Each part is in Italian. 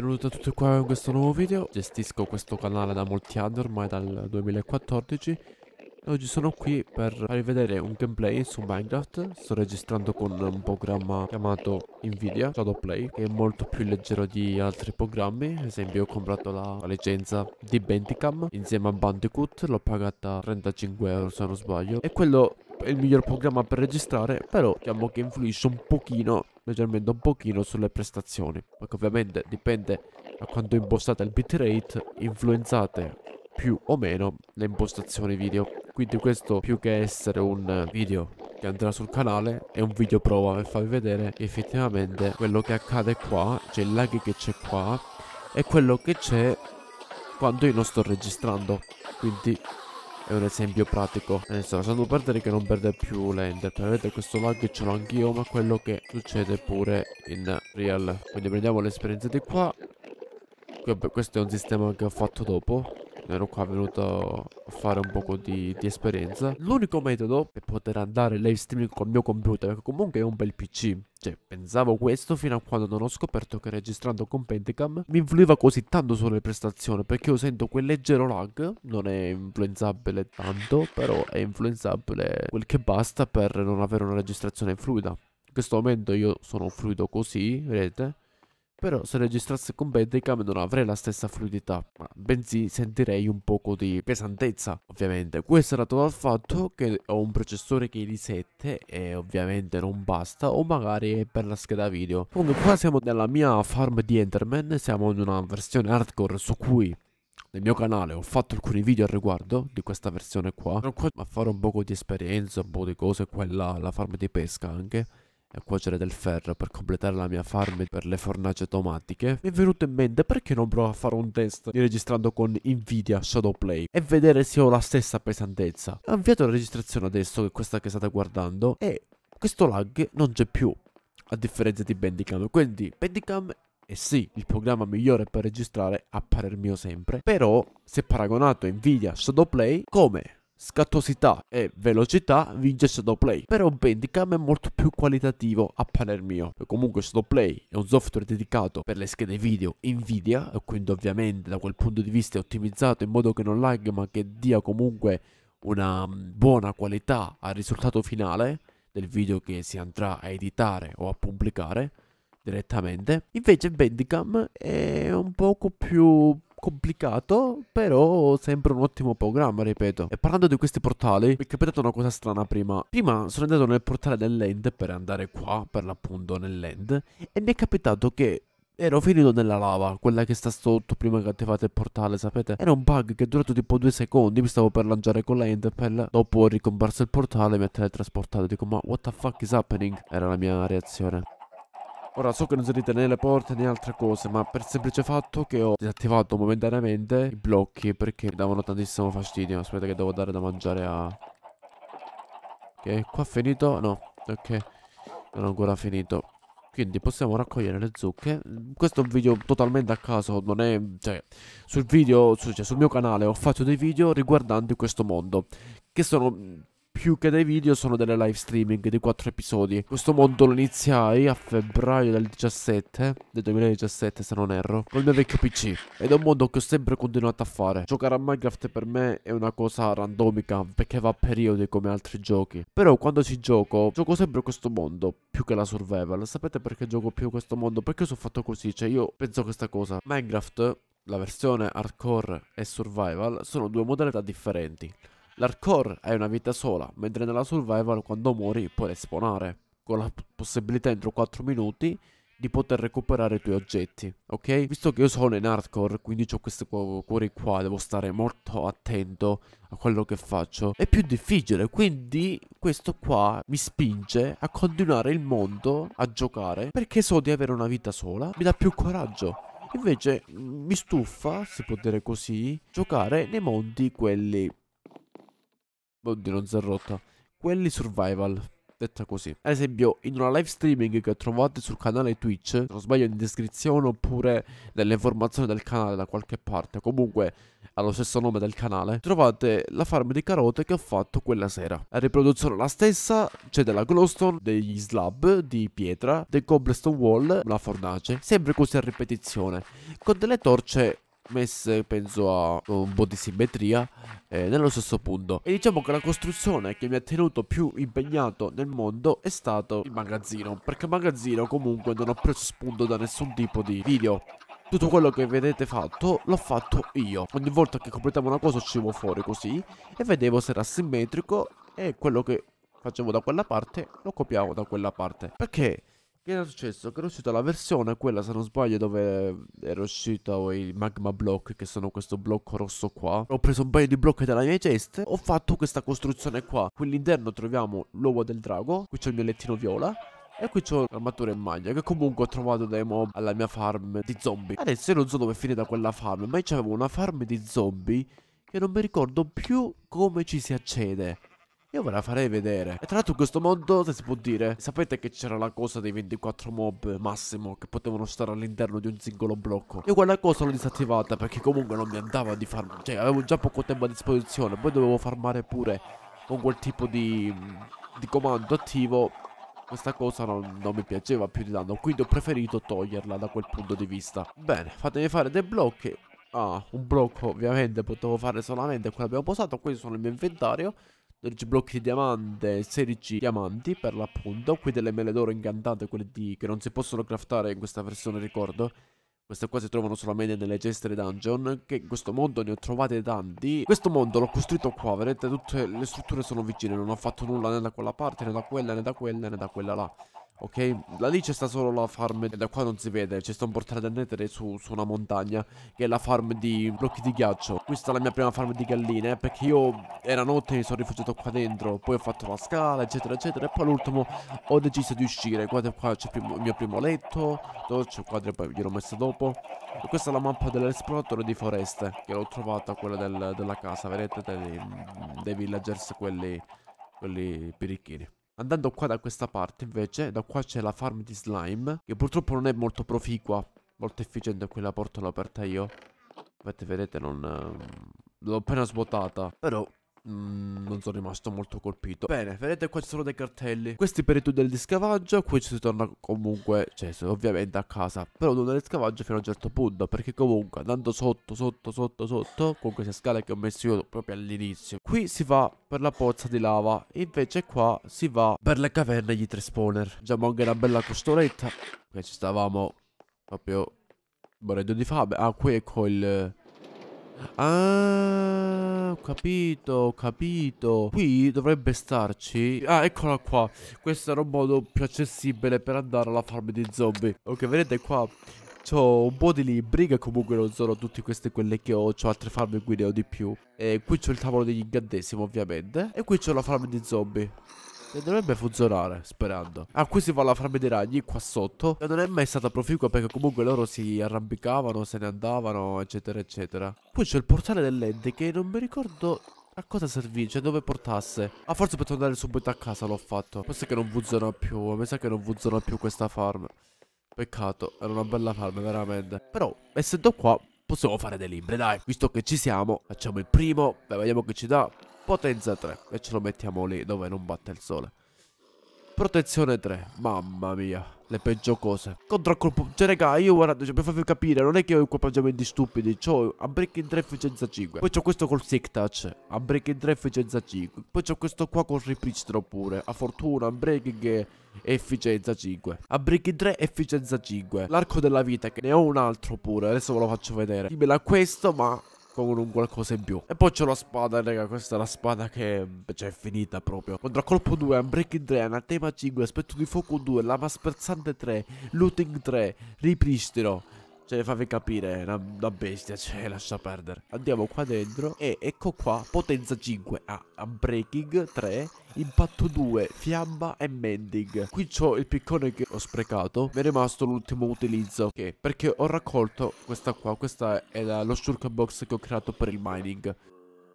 benvenuti a tutti qua in questo nuovo video Gestisco questo canale da molti anni ormai dal 2014 e Oggi sono qui per farvi vedere un gameplay su Minecraft Sto registrando con un programma chiamato Nvidia Shadowplay Che è molto più leggero di altri programmi Ad esempio ho comprato la licenza di Bandicam Insieme a Bandicoot l'ho pagata 35 euro se non sbaglio E quello è il miglior programma per registrare Però diciamo che influisce un pochino leggermente un pochino sulle prestazioni, ma che ovviamente dipende da quanto impostate il bitrate, influenzate più o meno le impostazioni video. Quindi questo più che essere un video che andrà sul canale è un video prova per farvi vedere effettivamente quello che accade qua, cioè il lag che c'è qua e quello che c'è quando io non sto registrando. Quindi è un esempio pratico. Nel senso, lasciando perdere che non perde più l'ender. Per vedere questo lag ce l'ho anch'io, ma quello che succede pure in real. Quindi prendiamo l'esperienza di qua. questo è un sistema che ho fatto dopo ero qua venuto a fare un po' di, di esperienza. L'unico metodo per poter andare live streaming col mio computer, che comunque è un bel PC, cioè, pensavo questo fino a quando non ho scoperto che registrando con Pentacam mi influiva così tanto sulle prestazioni, perché io sento quel leggero lag, non è influenzabile tanto, però è influenzabile quel che basta per non avere una registrazione fluida. In questo momento io sono fluido così, vedete? Però se registrasse con Bandicam non avrei la stessa fluidità, ma bensì sentirei un poco di pesantezza. Ovviamente questo è dato dal fatto che ho un processore che è di 7 e ovviamente non basta o magari è per la scheda video. Comunque qua siamo nella mia farm di Enderman, siamo in una versione hardcore su cui nel mio canale ho fatto alcuni video al riguardo di questa versione qua. Sono qua a fare un po' di esperienza, un po' di cose qua e là, la farm di pesca anche e cuocere del ferro per completare la mia farm per le fornace automatiche, mi è venuto in mente perché non provo a fare un test registrando con Nvidia Shadowplay e vedere se ho la stessa pesantezza. Ho avviato la registrazione adesso, che è questa che state guardando, e questo lag non c'è più, a differenza di Bandicam. Quindi Bandicam è sì, il programma migliore per registrare a parer mio sempre, però se paragonato a Nvidia Shadowplay, come scattosità e velocità vince Shadowplay, però Bandicam è molto più qualitativo a parer mio. E comunque Shadowplay è un software dedicato per le schede video Nvidia, e quindi ovviamente da quel punto di vista è ottimizzato in modo che non lag ma che dia comunque una mm, buona qualità al risultato finale del video che si andrà a editare o a pubblicare direttamente. Invece Bandicam è un poco più complicato, però sempre un ottimo programma, ripeto. E parlando di questi portali, mi è capitata una cosa strana prima. Prima sono andato nel portale dell'end per andare qua, per l'appunto nell'end, e mi è capitato che Ero finito nella lava, quella che sta sotto prima che attivate il portale, sapete? Era un bug che è durato tipo due secondi, mi stavo per lanciare con la Enderpearl, dopo ricomparso il portale e mi ha teletrasportato, dico ma what the fuck is happening? Era la mia reazione. Ora so che non sentite né le porte né altre cose ma per semplice fatto che ho disattivato momentaneamente i blocchi perché mi davano tantissimo fastidio Aspetta che devo dare da mangiare a... Ok qua finito? No ok non ho ancora finito quindi possiamo raccogliere le zucche Questo è un video totalmente a caso Non è... Cioè, sul video... Cioè, sul mio canale ho fatto dei video riguardanti questo mondo Che sono più che dei video sono delle live streaming di 4 episodi. Questo mondo lo iniziai a febbraio del 17, del 2017 se non erro, col mio vecchio PC. Ed è un mondo che ho sempre continuato a fare. Giocare a Minecraft per me è una cosa randomica, perché va a periodi come altri giochi. Però quando ci gioco, gioco sempre questo mondo, più che la survival. Sapete perché gioco più questo mondo? Perché sono fatto così, cioè io penso a questa cosa. Minecraft, la versione hardcore e survival, sono due modalità differenti. L'hardcore è una vita sola, mentre nella survival quando muori puoi respawnare, con la possibilità entro 4 minuti di poter recuperare i tuoi oggetti, ok? Visto che io sono in hardcore, quindi ho questi cu cuori qua, devo stare molto attento a quello che faccio, è più difficile, quindi questo qua mi spinge a continuare il mondo, a giocare, perché so di avere una vita sola, mi dà più coraggio. Invece mm, mi stufa, si può dire così, giocare nei mondi quelli Oddio, non si è rotta. Quelli survival. Detta così. Ad esempio, in una live streaming che trovate sul canale Twitch, se non sbaglio in descrizione oppure nelle informazioni del canale da qualche parte, comunque allo stesso nome del canale, trovate la farm di carote che ho fatto quella sera. La riproduzione è la stessa, c'è della glowstone, degli slab di pietra, del cobblestone wall, una fornace, sempre così a ripetizione, con delle torce messe penso a un po' di simmetria eh, nello stesso punto e diciamo che la costruzione che mi ha tenuto più impegnato nel mondo è stato il magazzino perché magazzino comunque non ho preso spunto da nessun tipo di video tutto quello che vedete fatto l'ho fatto io ogni volta che completavo una cosa uscivo fuori così e vedevo se era simmetrico e quello che facevo da quella parte lo copiavo da quella parte perché che era successo? Che era uscita la versione, quella se non sbaglio, dove era uscito i magma block, che sono questo blocco rosso qua. Ho preso un paio di blocchi dalla mia cesta, ho fatto questa costruzione qua. Qui all'interno troviamo l'uovo del drago, qui c'è il mio lettino viola. E qui c'ho l'armatura in maglia che comunque ho trovato dei mob alla mia farm di zombie Adesso io non so dove è finita quella farm ma io avevo una farm di zombie che non mi ricordo più come ci si accede io ve la farei vedere. E tra l'altro in questo mondo, se si può dire, sapete che c'era la cosa dei 24 mob massimo che potevano stare all'interno di un singolo blocco. Io quella cosa l'ho disattivata perché comunque non mi andava di farmare. Cioè, avevo già poco tempo a disposizione. Poi dovevo farmare pure con quel tipo di, di comando attivo. Questa cosa non, non mi piaceva più di tanto, quindi ho preferito toglierla da quel punto di vista. Bene, fatemi fare dei blocchi. Ah, un blocco ovviamente potevo fare solamente quello che abbiamo posato. Questi sono il mio inventario. 12 blocchi di diamante, 16 diamanti per l'appunto. Qui delle mele d'oro incantate, quelle di... che non si possono craftare in questa versione, ricordo. Queste qua si trovano solamente nelle gestre dungeon, che in questo mondo ne ho trovate tanti. Questo mondo l'ho costruito qua, vedete, tutte le strutture sono vicine, non ho fatto nulla né da quella parte, né da quella, né da quella, né da quella là. Ok? Là lì c'è sta solo la farm da qua non si vede C'è sta un portale del nether su, su, una montagna Che è la farm di blocchi di ghiaccio Questa è la mia prima farm di galline Perché io era notte e mi sono rifugiato qua dentro Poi ho fatto la scala eccetera eccetera E poi l'ultimo ho deciso di uscire Guarda qua c'è il mio primo letto Dove c'è il quadro e poi gliel'ho messo dopo e questa è la mappa dell'esploratore di foreste Che l'ho trovata quella del, della casa Vedete dei, dei villagers quelli, quelli piricchini Andando qua da questa parte invece, da qua c'è la farm di slime, che purtroppo non è molto proficua, molto efficiente quella porta l'ho aperta io. Infatti vedete non... Ehm, l'ho appena svuotata Però Mm, non sono rimasto molto colpito. Bene, vedete qua ci sono dei cartelli. Questi per i tunnel del discavaggio. qui ci si torna comunque, cioè ovviamente a casa. Però tunnel di scavaggio fino a un certo punto, perché comunque andando sotto, sotto, sotto, sotto, con queste scale che ho messo io proprio all'inizio. Qui si va per la pozza di lava, invece qua si va per le caverne gli tre spawner. Diciamo anche una bella costoletta, che ci stavamo proprio morendo di fame. Ah, qui ecco il Ah, ho capito, ho capito. Qui dovrebbe starci. Ah, eccola qua. Questo era un modo più accessibile per andare alla farm di zombie. Ok, vedete qua. C'ho un po' di libri che comunque non sono tutte queste quelle che ho, ho altre farm qui ne ho di più. E qui c'ho il tavolo degli incantesimi ovviamente. E qui c'ho la farm di zombie. E dovrebbe funzionare, sperando. Ah, qui si va la fame dei ragni, qua sotto. E non è mai stata proficua perché comunque loro si arrampicavano, se ne andavano, eccetera, eccetera. Poi c'è il portale dell'ente che non mi ricordo a cosa servì? Cioè dove portasse? Ah forse per andare subito a casa l'ho fatto Forse che non funziona più Mi sa che non funziona più questa farm Peccato Era una bella farm veramente Però essendo qua Possiamo fare dei libri dai Visto che ci siamo Facciamo il primo Beh, Vediamo che ci dà potenza 3 e ce lo mettiamo lì dove non batte il sole. Protezione 3, mamma mia, le peggio cose. Contraccolpo, cioè raga, io guardate, cioè, per farvi capire, non è che ho equipaggiamenti stupidi, ho a breaking 3 efficienza 5, poi ho questo col sick touch, a breaking 3 efficienza 5, poi ho questo qua col ripristino pure, a fortuna, a breaking e efficienza 5, a breaking 3 efficienza 5, l'arco della vita che ne ho un altro pure, adesso ve lo faccio vedere. Dimela questo ma con un qualcosa in più. E poi c'è la spada, raga, questa è la spada che cioè, è finita proprio. Contraccolpo 2, breaking 3, anatema 5, aspetto di fuoco 2, lama sprezzante 3, looting 3, ripristino. Cioè, favi capire, è una, una, bestia, cioè, lascia perdere. Andiamo qua dentro e ecco qua, potenza 5. Ah, breaking 3, impatto 2, fiamma e mending. Qui c'ho il piccone che ho sprecato, mi è rimasto l'ultimo utilizzo. Ok, perché ho raccolto questa qua, questa è la, lo shulker box che ho creato per il mining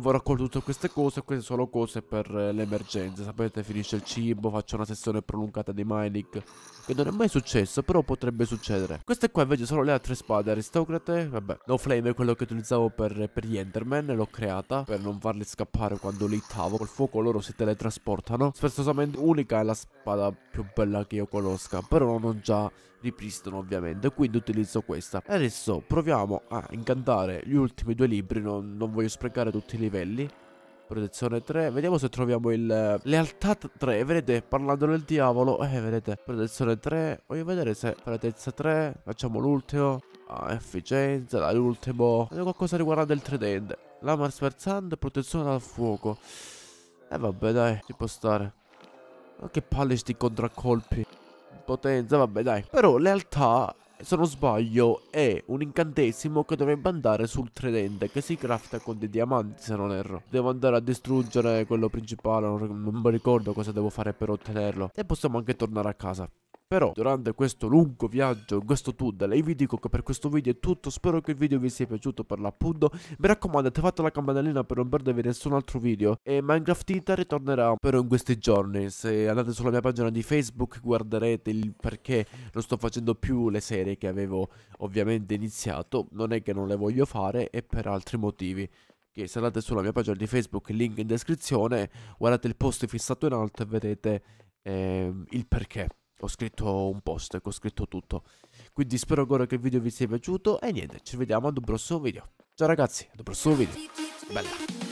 dove ho raccolto tutte queste cose, queste sono cose per eh, le sapete finisce il cibo, faccio una sessione prolungata di mining, che non è mai successo, però potrebbe succedere. Queste qua invece sono le altre spade aristocrate, vabbè, no flame è quello che utilizzavo per, per gli enderman, l'ho creata per non farli scappare quando li tavo, col fuoco loro si teletrasportano, spezzosamente unica è la spada più bella che io conosca, però non già ripristino ovviamente quindi utilizzo questa e adesso proviamo a incantare gli ultimi due libri non, non voglio sprecare tutti i livelli Protezione 3 Vediamo se troviamo il eh, Lealtà 3 Vedete parlando del diavolo Eh vedete Protezione 3 Voglio vedere se Pretezza 3 Facciamo l'ultimo ah, Efficienza L'ultimo vediamo Qualcosa riguardante il tridente Lama sversante Protezione dal fuoco E eh, vabbè dai Ci può stare Ma che palle sti contraccolpi potenza, vabbè dai. Però lealtà se non sbaglio è un incantesimo che dovrebbe andare sul tridente che si crafta con dei diamanti se non erro devo andare a distruggere quello principale non, mi ricordo cosa devo fare per ottenerlo e possiamo anche tornare a casa però durante questo lungo viaggio, In questo tunnel, Io vi dico che per questo video è tutto, spero che il video vi sia piaciuto per l'appunto, mi raccomando attivate la campanellina per non perdervi nessun altro video e Minecraft Ita ritornerà però in questi giorni, se andate sulla mia pagina di Facebook guarderete il perché non sto facendo più le serie che avevo ovviamente iniziato, non è che non le voglio fare e per altri motivi che se andate sulla mia pagina di Facebook, link in descrizione, guardate il post fissato in alto e vedete eh, il perché ho scritto un post, ecco, ho scritto tutto. Quindi spero ancora che il video vi sia piaciuto e niente, ci vediamo ad un prossimo video. Ciao ragazzi, ad un prossimo video. Bella.